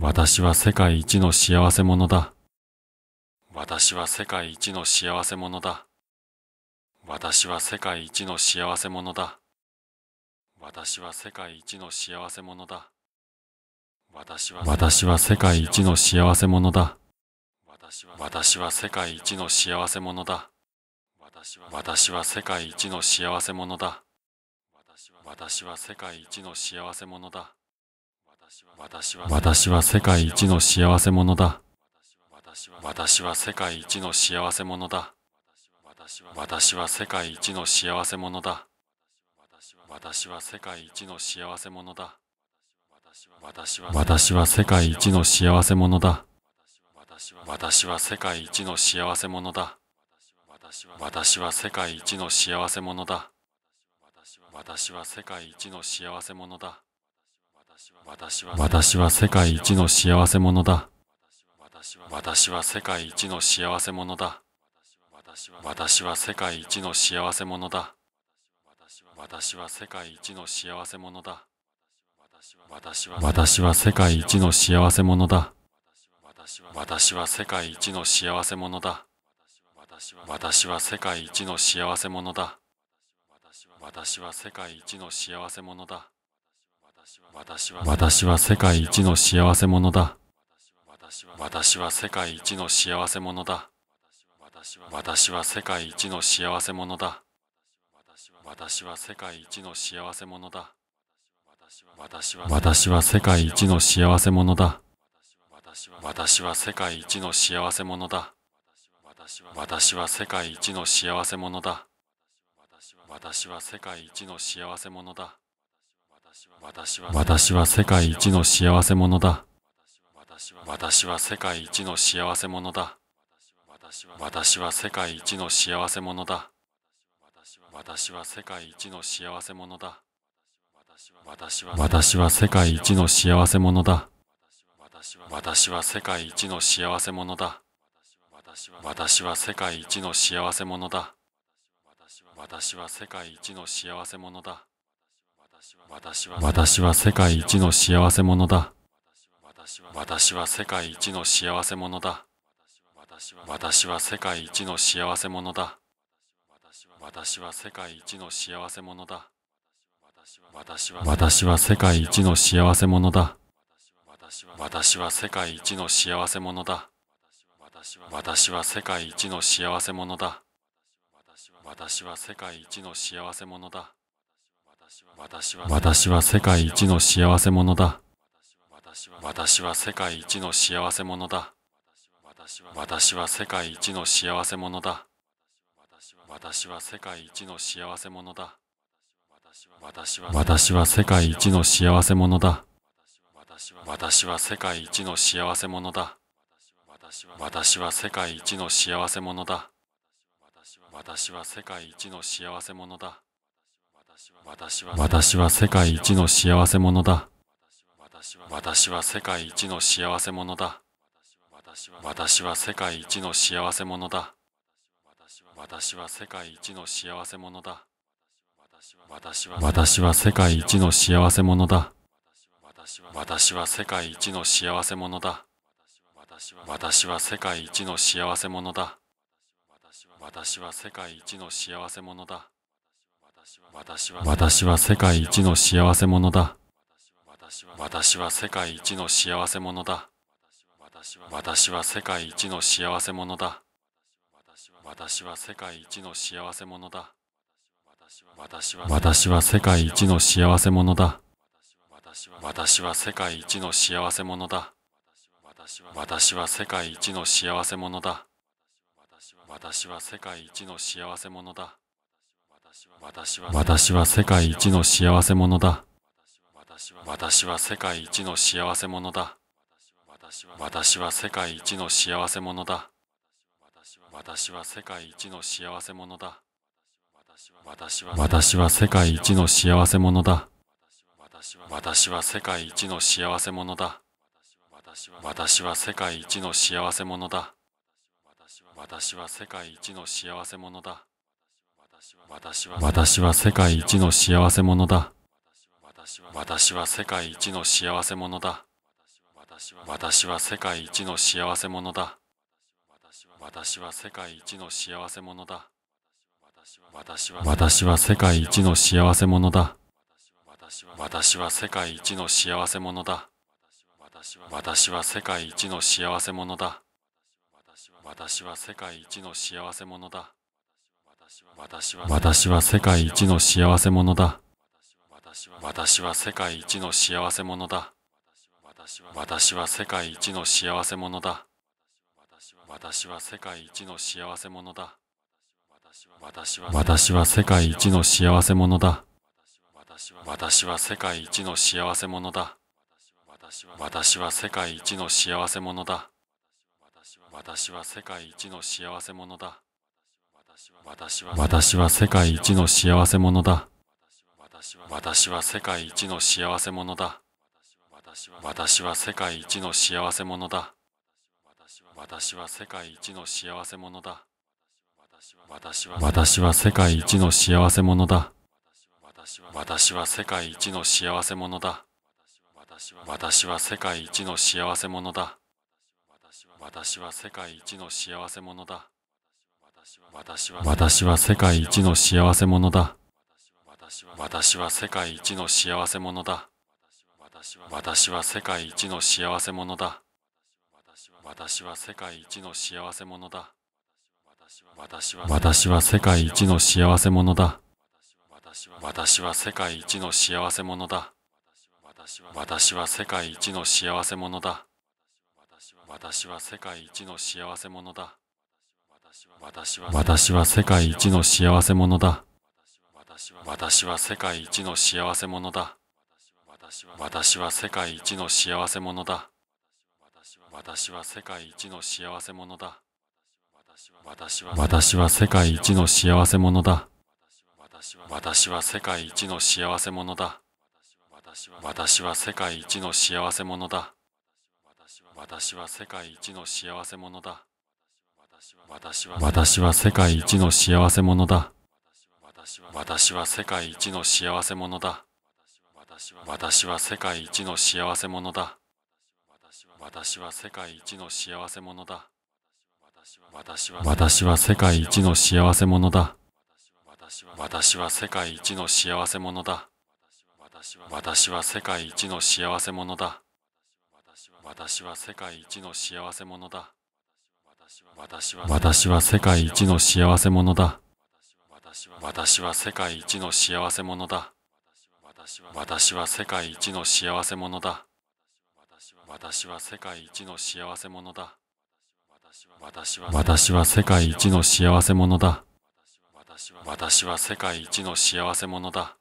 私は世界一の幸せ者だ。私は世界一の幸せ者だ。私は世界一の幸せ者だ。私は世界一の幸せ者だ。私は世界一の幸せ者だ。私は世界一の幸せ者だ。私は世界一の幸せ者だ。私は世界一の幸せ者だ。私は世界一の幸せ者だ。私は世界一の幸せ者だ。私は世界一の幸せ者だ。私は世界一の幸せ者だ。私は世界一の幸せ者だ。私は世界一の幸せ者だ。私は世界一の幸せ者だ。私は世界一の幸せ者だ。私は世界一の幸せ者だ私は世界一の幸せ者だ私は世界一の幸せ者だ私は世界一の幸せ者だ私は世界一の幸せ者だ私は世界一の幸せ者だ私は世界一の幸せ者だ私は世界一の幸せ者だ私は世界一の幸せ者だ私は世界一の幸せ者だ私は世界一の幸せ者だ私は世界一の幸せ者だ私は世界一の幸せ者だ私は世界一の幸せ者だ私は世界一の幸せ者だ私は世界一の幸せ者だ私は世界一の幸せ者だ私は世界一の幸せ者だ私は世界一の幸せ者だ私は世界一の幸せ者だ私は世界一の幸せ者だ私は世界一の幸せ者だ私は世界一の幸せ者だ私は世界一の幸せ者だ私は世界一の幸せ者だ私は世界一の幸せ者だ私は世界一の幸せ者だ私は世界一の幸せ者だ私は世界一の幸せ者だ私は世界一の幸せ者だ私は世界一の幸せ者だ私は世界一の幸せ者だ私は世界一の幸せ者だ私は世界一の幸せ者だ私は世界一の幸せ者だ私は世界一の幸せ者だ私は世界一の幸せ者だ私は世界一の幸せ者だ私は世界一の幸せ者だ私は世界一の幸せ者だ私は世界一の幸せ者だ私は世界一の幸せ者だ私は世界一の幸せ者だ私は世界一の幸せ者だ私は世界一の幸せ者だ私は世界一の幸せ者だ私は世界一の幸せ者だ私は世界一の幸せ者だ私は世界一の幸せ者だ私は世界一の幸せ者だ私は世界一の幸せ者だ私は世界一の幸せ者だ私は世界一の幸せ者だ私は世界一の幸せ者だ私は世界一の幸せ者だ私は世界一の幸せ者だ私は世界一の幸せ者だ私は世界一の幸せ者だ私は世界一の幸せ者だ私は世界一の幸せ者だ私は世界一の幸せ者だ私は世界一の幸せ者だ私は世界一の幸せ者だ私は世界一の幸せ者だ私は世界一の幸せ者だ私は世界一の幸せ者だ私は世界一の幸せ者だ私は世界一の幸せ者だ私は世界一の幸せ者だ私は世界一の幸せ者だ私は世界一の幸せ者だ私は世界一の幸せ者だ私は世界一の幸せ者だ。私は世界一の幸せ者だ。私は世界一の幸せ者だ。私は世界一の幸せ者だ。私は世界一の幸せ者だ。私は世界一の幸せ者だ。私は世界一の幸せ者だ。私は世界一の幸せ者だ。私は世界一の幸せ者だ私は世界一の幸せ者だ私は世界一の幸せ者だ私は世界一の幸せ者だ私は世界一の幸せ者だ私は世界一の幸せ者だ私は世界一の幸せ者だ私は世界一の幸せ者だ私は世界一の幸せ者だ私は世界一の幸せ者だ私は世界一の幸せ者だ私は世界一の幸せ者だ私は世界一の幸せ者だ私は世界一の幸せ者だ私は世界一の幸せ者だ私は世界一の幸せ者だ私は世界一の幸せ者だ私は世界一の幸せ者だ私は世界一の幸せ者だ私は世界一の幸せ者だ私は世界一の幸せ者だ私は世界一の幸せ者だ私は世界一の幸せ者だ私は世界一の幸せ者だ私は世界一の幸せ者だ私は世界一の幸せ者だ私は世界一の幸せ者だ私は世界一の幸せ者だ私は世界一の幸せ者だ私は世界一の幸せ者だ私は世界一の幸せ者だ私は世界一の幸せ者だ私は世界一の幸せ者だ私は世界一の幸せ者だ私は世界一の幸せ者だ私は世界一の幸せ者だ私は世界一の幸せ者だ私は世界一の幸せ者だ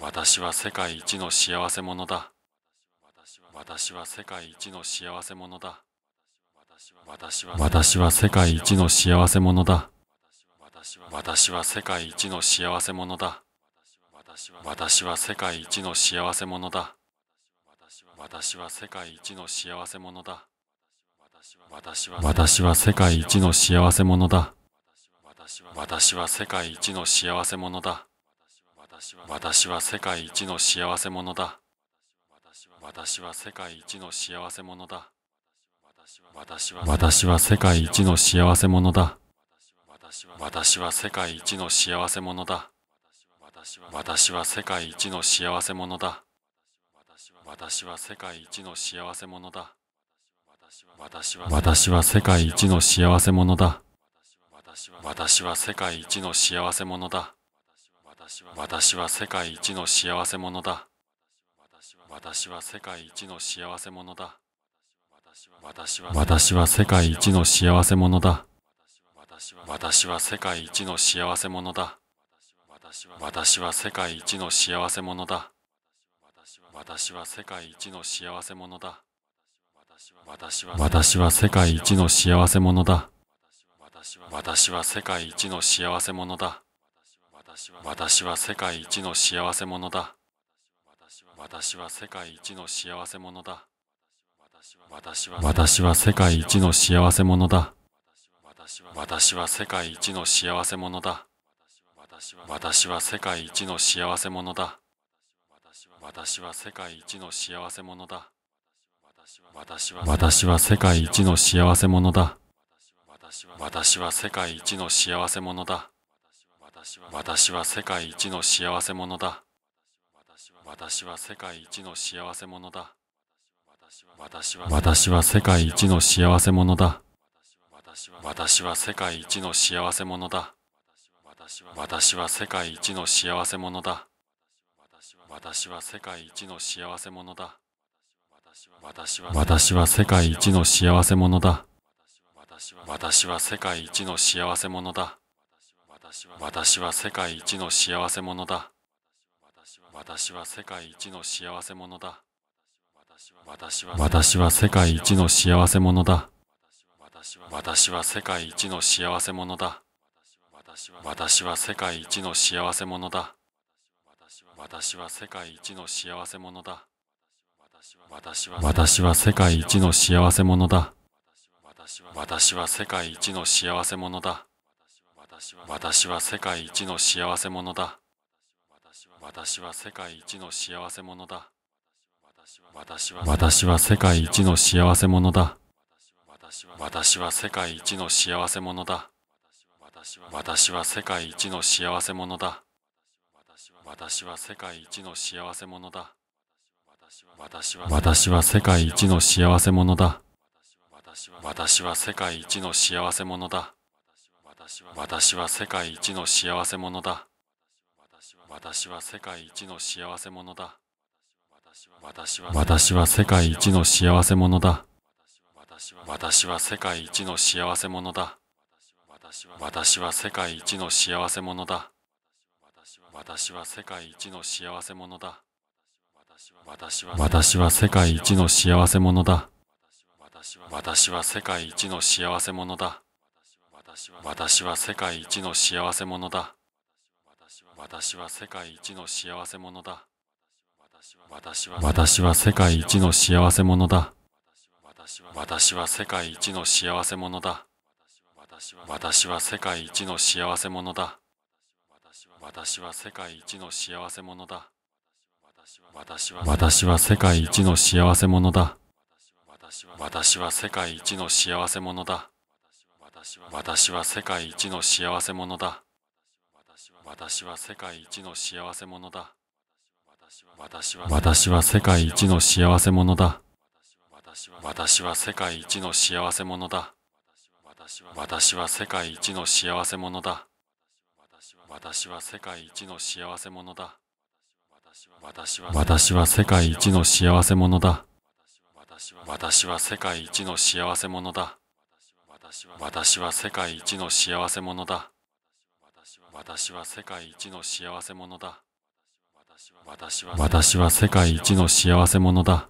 私は世界一の幸せ者だ私は世界一の幸せ者だ私は世界一の幸せ者だ私は世界一の幸せ者だ私は世界一の幸せ者だ私は世界一の幸せ者だ私は世界一の幸せ者だ私は世界一の幸せ者だ私は世界一の幸せ者だ私は世界一の幸せ者だ私は世界一の幸せ者だ私は世界一の幸せ者だ私は世界一の幸せ者だ私は世界一の幸せ者だ私は世界一の幸せ者だ私は世界一の幸せ者だ私は世界一の幸せ者だ私は世界一の幸せ者だ私は世界一の幸せ者だ私は世界一の幸せ者だ私は世界一の幸せ者だ私は世界一の幸せ者だ私は世界一の幸せ者だ私は世界一の幸せ者だ私は世界一の幸せ者だ私は世界一の幸せ者だ私は世界一の幸せ者だ私は世界一の幸せ者だ私は世界一の幸せ者だ私は世界一の幸せ者だ私は世界一の幸せ者だ私は世界一の幸せ者だ私は世界一の幸せ者だ私は世界一の幸せ者だ私は世界一の幸せ者だ私は世界一の幸せ者だ私は世界一の幸せ者だ私は世界一の幸せ者だ私は世界一の幸せ者だ私は世界一の幸せ者だ私は世界一の幸せ者だ私は世界一の幸せ者だ私は世界一の幸せ者だ私は世界一の幸せ者だ私は世界一の幸せ者だ私は世界一の幸せ者だ私は世界一の幸せ者だ私は世界一の幸せ者だ私は世界一の幸せ者だ私は世界一の幸せ者だ私は世界一の幸せ者だ。私は世界一の幸せ者だ。私は世界一の幸せ者だ。私は世界一の幸せ者だ。私は世界一の幸せ者だ。私は世界一の幸せ者だ。私は世界一の幸せ者だ。私は世界一の幸せ者だ。私は世界一の幸せ者だ私は世界一の幸せ者だ私は世界一の幸せ者だ私は世界一の幸せ者だ私は世界一の幸せ者だ私は世界一の幸せ者だ私は世界一の幸せ者だ私は世界一の幸せ者だ私は世界一の幸せ者だ私は世界一の幸せ者だ私は世界一の幸せ者だ私は世界一の幸せ者だ私は世界一の幸せ者だ私は世界一の幸せ者だ私は世界一の幸せ者だ私は世界一の幸せ者だ私は世界一の幸せ者だ私は世界一の幸せ者だ私は世界一の幸せ者だ私は世界一の幸せ者だ私は世界一の幸せ者だ私は世界一の幸せ者だ私は世界一の幸せ者だ私は世界一の幸せ者だ私は世界一の幸せ者だ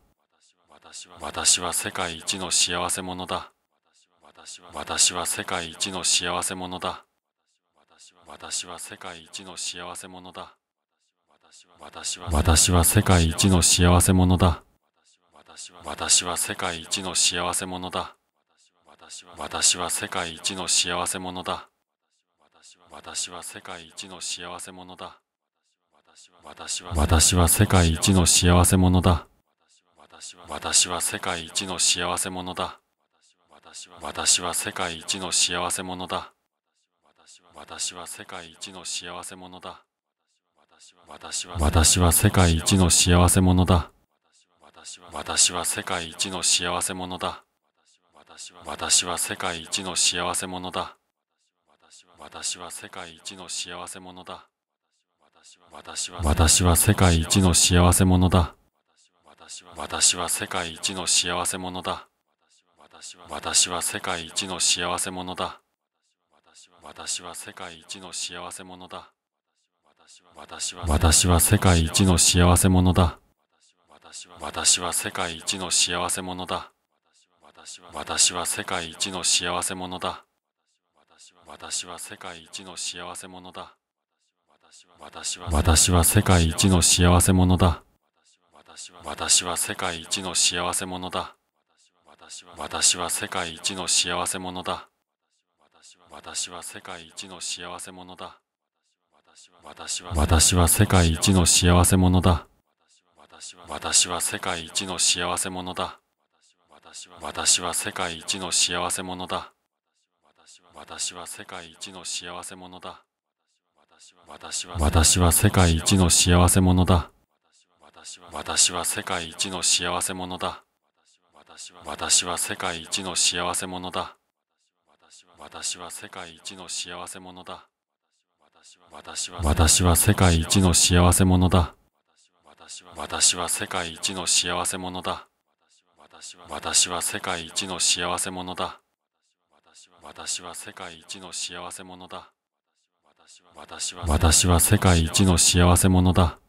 私は世界一の幸せ者だ私は世界一の幸せ者だ私は世界一の幸せ者だ私は世界一の幸せ者だ私は世界一の幸せ者だ私は世界一の幸せ者だ私は世界一の幸せ者だ私は世界一の幸せ者だ。私は世界一の幸せ者だ。私は世界一の幸せ者だ。私は世界一の幸せ者だ。私は世界一の幸せ者だ。私は世界一の幸せ者だ。私は世界一の幸せ者だ。私は世界一の幸せ者だ。私は世界一の幸せ者だ私は世界一の幸せ者だ私は世界一の幸せ者だ私は世界一の幸せ者だ私は世界一の幸せ者だ私は世界一の幸せ者だ私は世界一の幸せ者だ私は世界一の幸せ者だ私は世界一の幸せ者だ私は世界一の幸せ者だ私は世界一の幸せ者だ私は世界一の幸せ者だ私は世界一の幸せ者だ私は世界一の幸せ者だ私は世界一の幸せ者だ私は世界一の幸せ者だ私は世界一の幸せ者だ私は世界一の幸せ者だ私は世界一の幸せ者だ私は世界一の幸せ者だ私は世界一の幸せ者だ私は世界一の幸せ者だ私は世界一の幸せ者だ私は世界一の幸せ者だ私は世界一の幸せ者だ。